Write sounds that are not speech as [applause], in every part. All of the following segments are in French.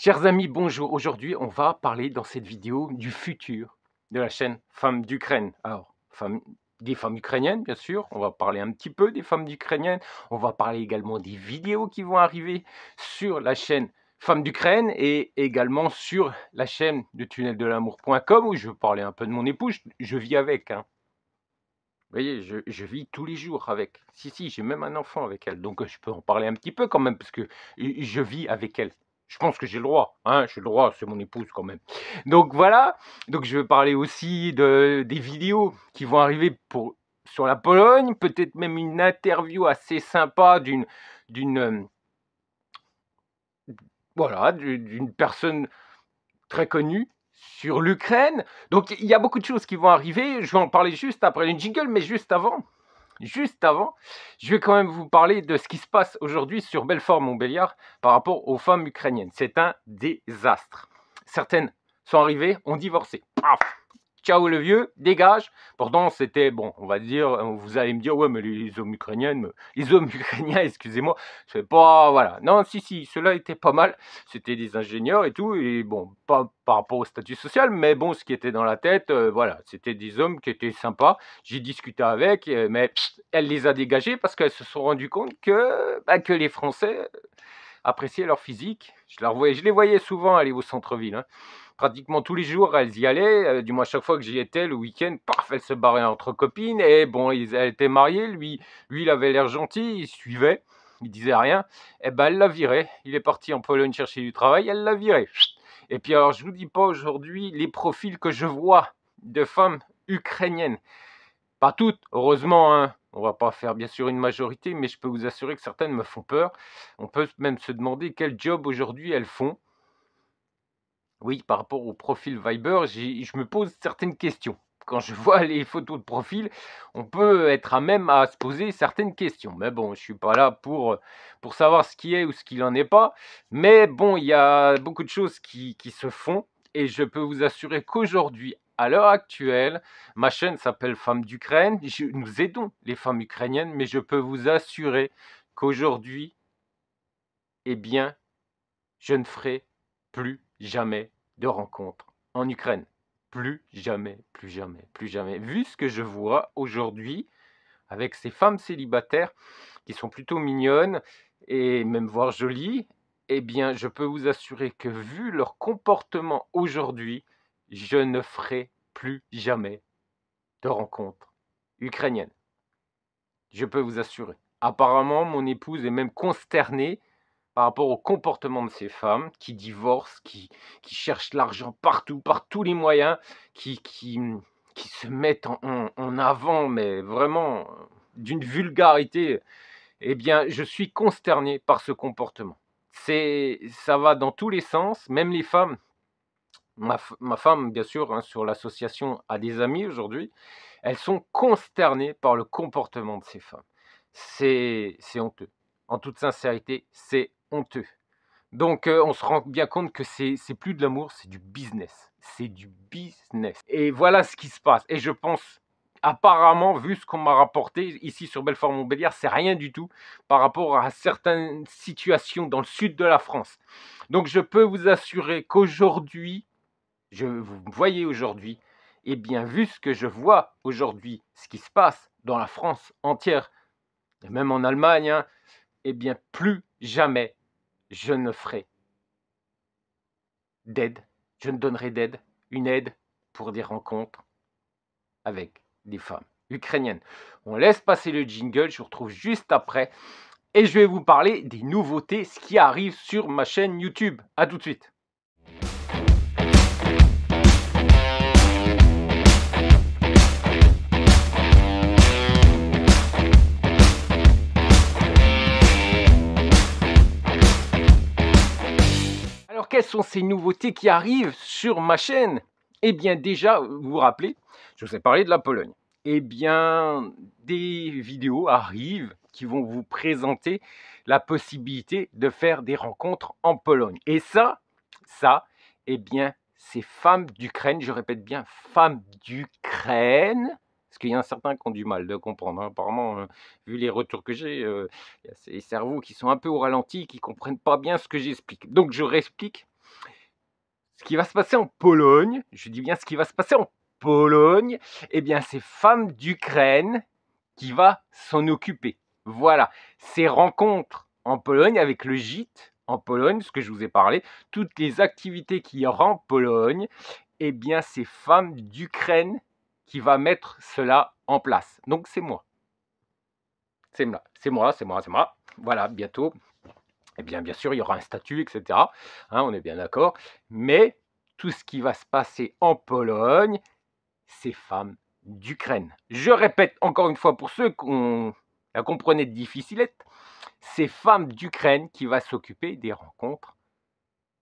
Chers amis, bonjour. Aujourd'hui, on va parler dans cette vidéo du futur de la chaîne Femmes d'Ukraine. Alors, des femmes ukrainiennes, bien sûr. On va parler un petit peu des femmes ukrainiennes. On va parler également des vidéos qui vont arriver sur la chaîne Femmes d'Ukraine et également sur la chaîne de tunneldel'amour.com où je vais parler un peu de mon épouse. Je vis avec. Hein. Vous voyez, je, je, vis tous les jours avec. Si, si, j'ai même un enfant avec elle. Donc, je peux en parler un petit peu quand même parce que euh, je vis avec elle. Je pense que j'ai le droit, hein, j'ai le droit, c'est mon épouse quand même. Donc voilà, donc je vais parler aussi de, des vidéos qui vont arriver pour, sur la Pologne, peut-être même une interview assez sympa d'une d'une euh, voilà, d'une personne très connue sur l'Ukraine. Donc il y a beaucoup de choses qui vont arriver. Je vais en parler juste après une jingle, mais juste avant, Juste avant, je vais quand même vous parler de ce qui se passe aujourd'hui sur Belfort-Montbéliard par rapport aux femmes ukrainiennes. C'est un désastre. Certaines sont arrivées, ont divorcé ciao le vieux, dégage. Pourtant, c'était, bon, on va dire, vous allez me dire, ouais, mais les hommes ukrainiens, les hommes [laughs] ukrainiens, excusez-moi, c'est pas, voilà. Non, si, si, cela était pas mal, c'était des ingénieurs et tout, et bon, pas par rapport au statut social, mais bon, ce qui était dans la tête, euh, voilà, c'était des hommes qui étaient sympas, j'ai discuté avec, euh, mais elle les a dégagés parce qu'elles se sont rendues compte que, bah, que les Français appréciaient leur physique, je, voyais, je les voyais souvent aller au centre-ville, hein pratiquement tous les jours, elles y allaient. Euh, du moins, chaque fois que j'y étais, le week-end, paf, elles se barraient entre copines. Et bon, ils, elles étaient mariées. Lui, lui, il avait l'air gentil, il suivait, il disait rien. Et eh ben, elle l'a viré. Il est parti en Pologne chercher du travail, elle l'a viré. Et puis, alors, je vous dis pas aujourd'hui les profils que je vois de femmes ukrainiennes. Pas toutes, heureusement, hein. On va pas faire bien sûr une majorité, mais je peux vous assurer que certaines me font peur. On peut même se demander quel job aujourd'hui elles font. Oui, par rapport au profil Viber, je me pose certaines questions. Quand je [laughs] vois les photos de profil, on peut être à même à se poser certaines questions. Mais bon, je ne suis pas là pour, pour savoir ce qui est ou ce qui n'en est pas. Mais bon, il y a beaucoup de choses qui, qui se font. Et je peux vous assurer qu'aujourd'hui, à l'heure actuelle, ma chaîne s'appelle Femmes d'Ukraine. Nous aidons les femmes ukrainiennes, mais je peux vous assurer qu'aujourd'hui, eh bien, je ne ferai plus jamais de rencontre en Ukraine. Plus jamais, plus jamais, plus jamais. Vu ce que je vois aujourd'hui avec ces femmes célibataires qui sont plutôt mignonnes et même voire jolies, eh bien, je peux vous assurer que vu leur comportement aujourd'hui, je ne ferai plus jamais de rencontre ukrainienne. Je peux vous assurer. Apparemment, mon épouse est même consternée par rapport au comportement de ces femmes qui divorcent, qui, qui cherchent l'argent partout, par tous les moyens, qui, qui, qui se mettent en, en, avant, mais vraiment euh, d'une vulgarité. Eh bien, je suis consterné par ce comportement. C'est, ça va dans tous les sens, même les femmes. Ma, ma femme, bien sûr, hein, sur l'association a des amis aujourd'hui, elles sont consternées par le comportement de ces femmes. C'est, c'est honteux en toute sincérité, c'est honteux. Donc euh, on se rend bien compte que c'est plus de l'amour, c'est du business. C'est du business. Et voilà ce qui se passe. Et je pense, apparemment, vu ce qu'on m'a rapporté ici sur Belfort-Montbéliard, c'est rien du tout par rapport à certaines situations dans le sud de la France. Donc je peux vous assurer qu'aujourd'hui, je vous voyez aujourd'hui, et eh bien vu ce que je vois aujourd'hui, ce qui se passe dans la France entière, et même en Allemagne, et hein, eh bien plus jamais je ne ferai d'aide, je ne donnerai d'aide, une aide pour des rencontres avec des femmes ukrainiennes. On laisse passer le jingle, je vous retrouve juste après et je vais vous parler des nouveautés, ce qui arrive sur ma chaîne YouTube. A tout de suite. quelles sont ces nouveautés qui arrivent sur ma chaîne Eh bien, déjà, vous vous rappelez, je vous ai parlé de la Pologne. Eh bien, des vidéos arrivent qui vont vous présenter la possibilité de faire des rencontres en Pologne. Et ça, ça, eh bien, c'est femmes d'Ukraine, je répète bien, femmes d'Ukraine, parce qu'il y a certains qui ont du mal de comprendre. Hein. Apparemment, hein, vu les retours que j'ai, euh, ces cerveaux qui sont un peu au ralenti, qui ne comprennent pas bien ce que j'explique. Donc je réexplique ce qui va se passer en Pologne. Je dis bien ce qui va se passer en Pologne. Eh bien, c'est Femmes d'Ukraine qui va s'en occuper. Voilà, ces rencontres en Pologne avec le gîte en Pologne, ce que je vous ai parlé, toutes les activités qu'il y aura en Pologne, eh bien, ces femmes d'Ukraine qui va mettre cela en place. Donc c'est moi. C'est moi, c'est moi, c'est moi, c'est moi. Voilà, bientôt. Eh bien, bien sûr, il y aura un statut, etc. Hein, on est bien d'accord. Mais tout ce qui va se passer en Pologne, c'est femmes d'Ukraine. Je répète encore une fois pour ceux qu'on la comprenaient difficile, c'est femmes d'Ukraine qui va s'occuper des rencontres,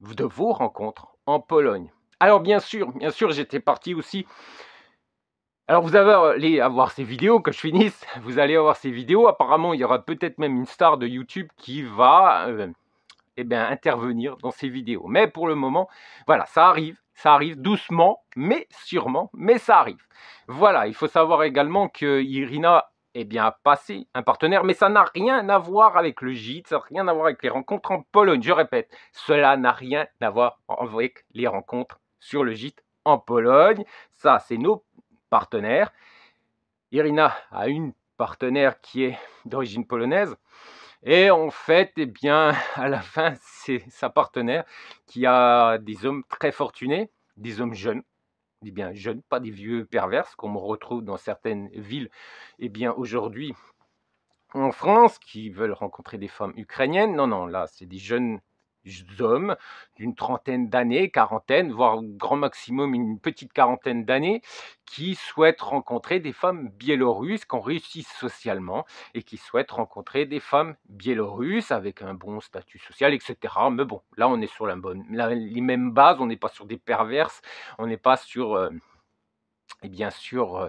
de vos rencontres en Pologne. Alors bien sûr, bien sûr, j'étais parti aussi alors vous allez avoir ces vidéos, que je finisse, [laughs] vous allez avoir ces vidéos. Apparemment, il y aura peut-être même une star de YouTube qui va euh, eh bien, intervenir dans ces vidéos. Mais pour le moment, voilà, ça arrive. Ça arrive doucement, mais sûrement, mais ça arrive. Voilà, il faut savoir également que Irina est eh bien, a passé un partenaire, mais ça n'a rien à voir avec le gîte, ça n'a rien à voir avec les rencontres en Pologne. Je répète, cela n'a rien à voir avec les rencontres sur le gîte en Pologne. Ça, c'est nos partenaire. Irina a une partenaire qui est d'origine polonaise. Et en fait, eh bien, [laughs] à la fin, c'est sa partenaire qui a des hommes très fortunés, des hommes jeunes, eh bien jeunes, pas des vieux perverses qu'on on retrouve dans certaines villes, Et eh bien aujourd'hui en France, qui veulent rencontrer des femmes ukrainiennes. Non, non, là, c'est des jeunes hommes d'une trentaine d'années, quarantaine, voire grand maximum une petite quarantaine d'années, qui souhaitent rencontrer des femmes biélorusses, qui ont réussi socialement et qui souhaitent rencontrer des femmes biélorusses avec un bon statut social, etc. Mais bon, là on est sur la bonne, les mêmes bases, on n'est pas sur des perverses, on n'est pas sur, et euh, eh bien sûr. Euh,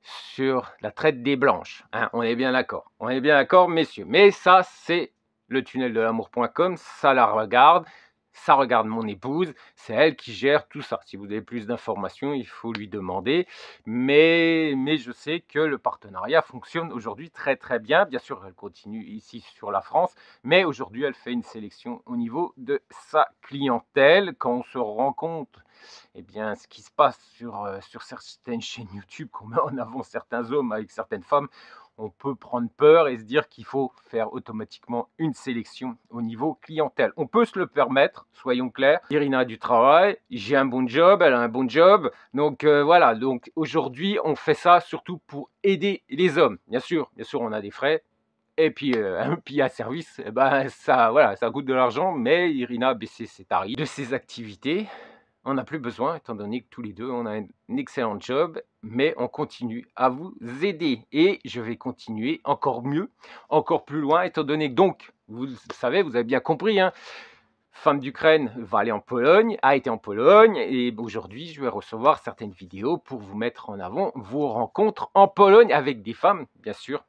sur la traite des blanches. Hein. on est bien d'accord. On est bien d'accord, messieurs. Mais ça, c'est le tunnel de l'amour.com, ça la regarde, ça regarde mon épouse, c'est elle qui gère tout ça. Si vous avez plus d'informations, il faut lui demander. Mais, mais je sais que le partenariat fonctionne aujourd'hui très très bien. Bien sûr, elle continue ici sur la France, mais aujourd'hui, elle fait une sélection au niveau de sa clientèle. Quand on se rend compte eh bien, ce qui se passe sur, euh, sur certaines chaînes YouTube, qu'on met en avant certains hommes avec certaines femmes, on peut prendre peur et se dire qu'il faut faire automatiquement une sélection au niveau clientèle. On peut se le permettre, soyons clairs. Irina a du travail, j'ai un bon job, elle a un bon job. Donc euh, voilà, donc aujourd'hui, on fait ça surtout pour aider les hommes. Bien sûr, bien sûr, on a des frais. Et puis, euh, [laughs] un puis à service, eh ben, ça, voilà, ça coûte de l'argent, mais Irina a baissé ses tarifs de ses activités on n'a plus besoin, étant donné que tous les deux, on a un excellent job, mais on continue à vous aider. Et je vais continuer encore mieux, encore plus loin, étant donné que donc, vous savez, vous avez bien compris, hein, femme d'Ukraine va aller en Pologne, a été en Pologne, et aujourd'hui, je vais recevoir certaines vidéos pour vous mettre en avant vos rencontres en Pologne avec des femmes, bien sûr,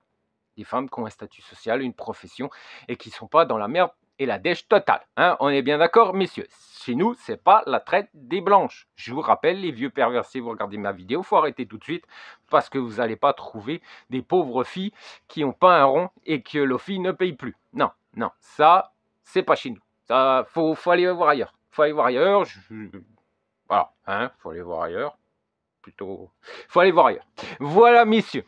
des femmes qui ont un statut social, une profession, et qui ne sont pas dans la merde et la dèche totale. Hein? On est bien d'accord, messieurs. Chez nous, c'est pas la traite des blanches. Je vous rappelle, les vieux pervers, si vous regardez ma vidéo, faut arrêter tout de suite parce que vous n'allez pas trouver des pauvres filles qui n'ont pas un rond et que leurs ne paye plus. Non, non, ça, c'est pas chez nous. Ça, faut, aller voir ailleurs. Faut aller voir ailleurs. Voilà, hein, faut aller voir ailleurs. Plutôt, faut aller voir ailleurs. Voilà, messieurs.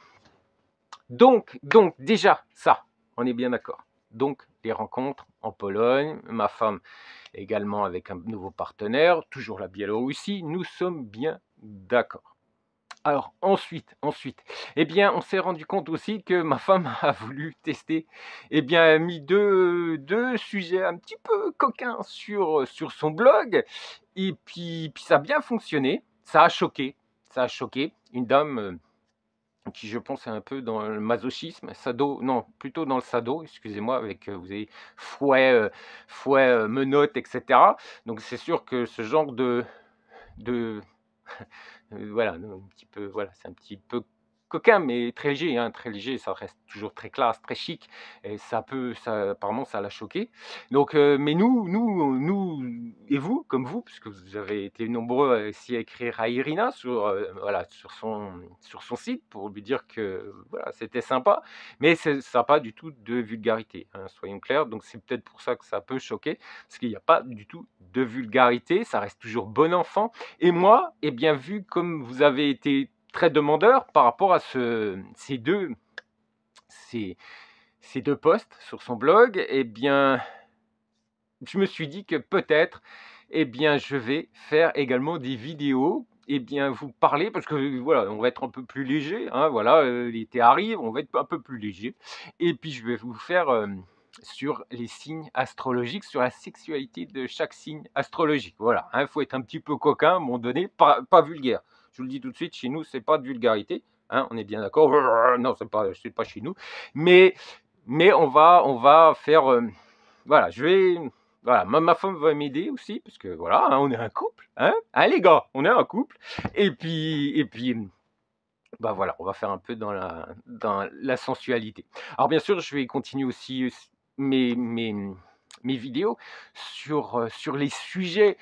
Donc, donc, déjà, ça, on est bien d'accord. Donc, les rencontres, en Pologne, ma femme également avec un nouveau partenaire, toujours la Biélorussie, nous sommes bien d'accord. Alors ensuite, ensuite, eh bien, on s'est rendu compte aussi que ma femme [laughs] a voulu tester, eh bien, mis deux, deux sujets un petit peu coquins sur, sur son blog, et puis, puis ça a bien fonctionné, ça a choqué, ça a choqué une dame euh, qui je pense est un peu dans le masochisme, sado, non, plutôt dans le sado, excusez-moi, avec euh, vous avez fouet, euh, fouet, euh, menottes, etc. Donc c'est sûr que ce genre de, de [laughs] voilà, un petit peu, voilà, c'est un petit peu coquin, mais très léger. Hein, très léger, ça reste toujours très classe, très chic. Et ça peut, ça, apparemment, ça l'a choqué. Donc, mais nous, nous, nous et vous, comme vous, puisque vous avez été nombreux ici à écrire à Irina sur, voilà, sur son, sur son site pour lui dire que voilà, c'était sympa, mais c'est pas du tout de vulgarité. Hein, soyons clairs. Donc, c'est peut-être pour ça que ça peut choquer, parce qu'il n'y a pas du tout de vulgarité. Ça reste toujours bon enfant. Et moi, eh bien, vu comme vous avez été très demandeur par rapport à ces, deux, ces, deux posts sur son blog, eh bien, je me suis dit que peut-être, eh bien, je vais faire également des vidéos eh bien, vous parler, parce que voilà, on va être un peu plus léger, hein, voilà, euh, l'été arrive, on va être un peu plus léger, et puis je vais vous faire euh, sur les signes astrologiques, sur la sexualité de chaque signe astrologique, voilà, il hein, faut être un petit peu coquin, mon donné, pas vulgaire. Je le dis tout de suite, chez nous, c'est pas de vulgarité. Hein, on est bien d'accord. [laughs] Non, c'est pas, pas chez nous. Mais, mais on va, on va faire. Euh, voilà, je vais. Voilà, ma, femme va m'aider aussi parce que voilà, hein, on est un couple, hein. hein, les gars, on est un couple. Et puis, et puis, bah voilà, on va faire un peu dans la, dans la sensualité. Alors bien sûr, je vais continuer aussi euh, mes, mes, vidéos sur, euh, sur les sujets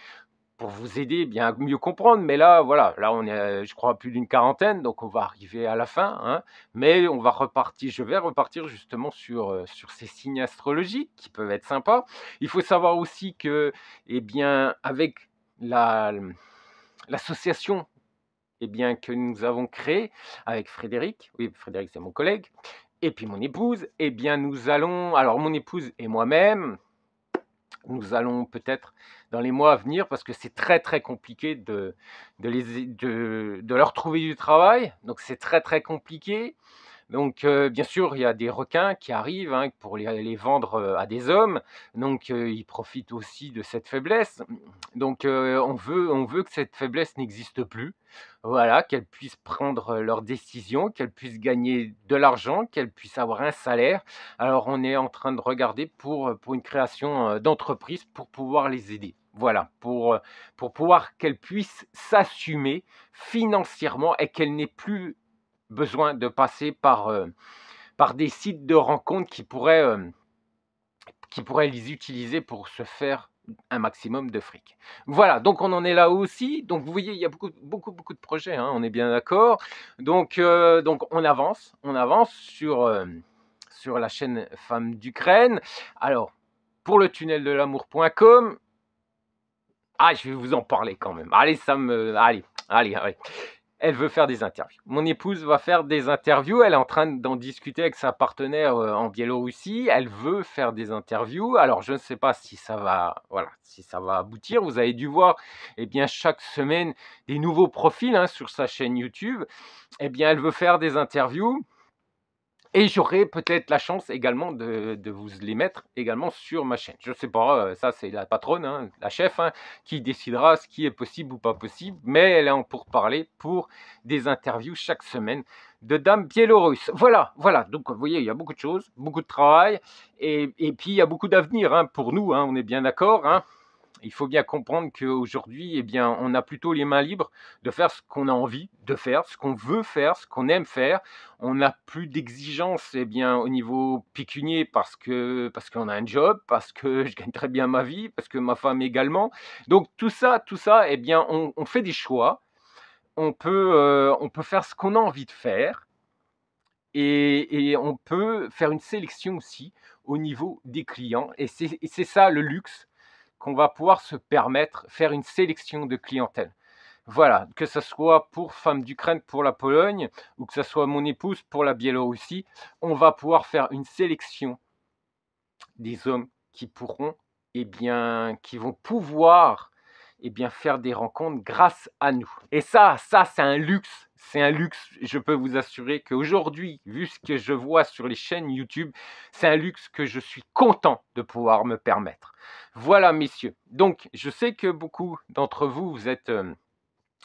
pour vous aider bien mieux comprendre. Mais là, voilà, là on est, euh, je crois, à plus d'une quarantaine, donc on va arriver à la fin. Hein. Mais on va repartir, je vais repartir justement sur, euh, sur ces signes astrologiques qui peuvent être sympas. Il faut savoir aussi que, et eh bien, avec la l'association et eh bien, que nous avons créée avec Frédéric, oui, Frédéric c'est mon collègue, et puis mon épouse, et eh bien, nous allons, alors mon épouse et moi-même, nous allons peut-être dans les mois à venir, parce que c'est très très compliqué de, leur trouver du travail, donc c'est très très compliqué. Donc, euh, bien sûr, il y a des requins qui arrivent hein, pour les, vendre euh, à des hommes. Donc, euh, ils profitent aussi de cette faiblesse. Donc, on, veut, on veut que cette faiblesse n'existe plus. Voilà, qu'elles puissent prendre leurs décisions, qu'elles puissent gagner de l'argent, qu'elles puissent avoir un salaire. Alors, on est en train de regarder pour, pour une création d'entreprise pour pouvoir les aider. Voilà, pour, pour pouvoir qu'elles puissent s'assumer financièrement et qu'elles n'aient plus besoin de passer par, euh, par des sites de rencontres qui pourraient, euh, qui pourraient les utiliser pour se faire un maximum de fric. Voilà, donc on en est là aussi. Donc vous voyez, il y a beaucoup, beaucoup, beaucoup de projets, hein, on est bien d'accord. Donc, euh, donc on avance, on avance sur, sur la chaîne Femmes d'Ukraine. Alors, pour le tunnel de l'amour.com, ah, je vais vous en parler quand même. Allez, ça me... Allez, allez, allez elle veut faire des interviews. Mon épouse va faire des interviews, elle est en train d'en discuter avec sa partenaire euh, en Biélorussie, elle veut faire des interviews. Alors je ne sais pas si ça va voilà, si ça va aboutir. Vous avez dû voir eh bien chaque semaine des nouveaux profils hein, sur sa chaîne YouTube. Eh bien elle veut faire des interviews. Et j'aurai peut-être la chance également de, de, vous les mettre également sur ma chaîne. Je ne sais pas, euh, ça c'est la patronne, hein, la chef, hein, qui décidera ce qui est possible ou pas possible, mais elle est en pour parler pour des interviews chaque semaine de dames biélorusses. Voilà, voilà. Donc vous voyez, il y a beaucoup de choses, beaucoup de travail, et, et puis il y a beaucoup d'avenir hein, pour nous, on est bien d'accord il faut bien comprendre qu'aujourd'hui, eh bien, on a plutôt les mains libres de faire ce qu'on a envie de faire, ce qu'on veut faire, ce qu'on aime faire. On n'a plus d'exigences eh bien, au niveau pécunier parce que parce qu'on a un job, parce que [laughs] je gagne très bien ma vie, parce que ma femme également. Donc tout ça, tout ça, eh bien, on, fait des choix. On peut, euh, on peut faire ce qu'on a envie de faire. et, on peut faire une sélection aussi au niveau des clients. Et c'est ça le luxe qu'on va pouvoir se permettre faire une sélection de clientèle. Voilà, que ce soit pour Femmes d'Ukraine pour la Pologne ou que ce soit mon épouse pour la Biélorussie, on va pouvoir faire une sélection des hommes qui pourront, et eh bien, qui vont pouvoir, et eh bien, faire des rencontres grâce à nous. Et ça, ça, c'est un luxe c'est un luxe. Je peux vous assurer qu'aujourd'hui, vu ce que je vois sur les chaînes YouTube, c'est un luxe que je suis content de pouvoir me permettre. Voilà, messieurs. Donc, je sais que beaucoup d'entre vous, vous êtes... Euh,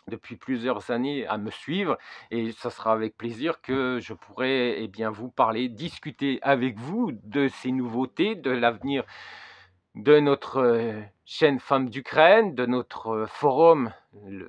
depuis plusieurs années à me suivre et ce sera avec plaisir que je pourrai eh bien, vous parler, discuter avec vous de ces nouveautés, de l'avenir de notre euh, chaîne Femmes d'Ukraine, de notre euh, forum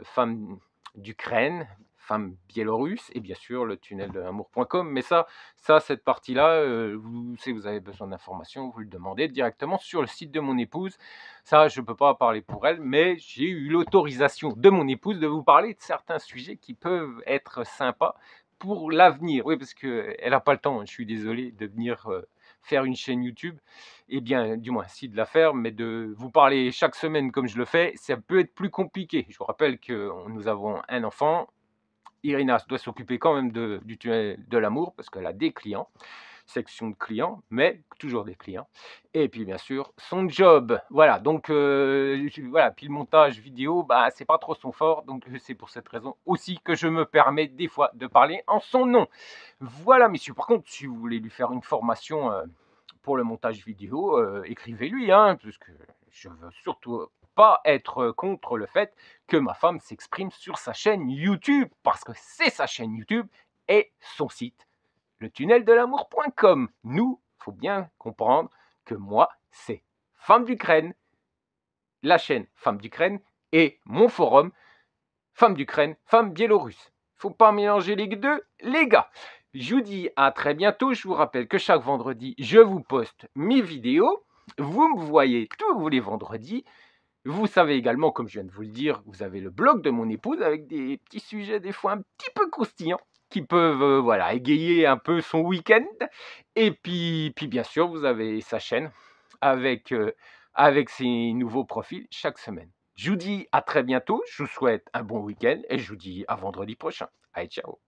Femmes d'Ukraine, femme biélorusse et bien sûr le tunnel de l'amour.com. Mais ça, ça cette partie-là, euh, vous, si vous avez besoin d'informations, vous le demandez directement sur le site de mon épouse. Ça, je ne peux pas parler pour elle, mais j'ai eu l'autorisation de mon épouse de vous parler de certains sujets qui peuvent être sympas pour l'avenir. Oui, parce qu'elle n'a pas le temps, je suis désolé de venir. Euh, faire une chaîne YouTube, et eh bien, du moins, si de la faire, mais de vous parler chaque semaine comme je le fais, ça peut être plus compliqué. Je vous rappelle que nous avons un enfant, Irina doit s'occuper quand même de, du de l'amour parce qu'elle a des clients, section de clients, mais toujours des clients. Et puis bien sûr son job. Voilà, donc euh, voilà, puis le montage vidéo, bah c'est pas trop son fort, donc euh, c'est pour cette raison aussi que je me permets des fois de parler en son nom. Voilà, messieurs. Par contre, si vous voulez lui faire une formation euh, pour le montage vidéo, écrivez-lui, hein, parce que je veux surtout pas être contre le fait que ma femme s'exprime sur sa chaîne YouTube, parce que c'est sa chaîne YouTube et son site, le tunnel de l'amour.com. Nous, faut bien comprendre que moi, c'est Femme d'Ukraine, la chaîne Femme d'Ukraine et mon forum Femme d'Ukraine, Femme biélorusse. Faut pas mélanger les deux, les gars. Je vous dis à très bientôt. Je vous rappelle que chaque vendredi, je vous poste mes vidéos. Vous me voyez tous les vendredis. Vous savez également, comme je viens de vous le dire, vous avez le blog de mon épouse avec des petits sujets des fois un petit peu croustillants qui peuvent euh, voilà, égayer un peu son week-end. Et puis, puis bien sûr, vous avez sa chaîne avec, euh, avec ses nouveaux profils chaque semaine. Je vous dis à très bientôt, je vous souhaite un bon week-end et je vous dis à vendredi prochain. Allez, ciao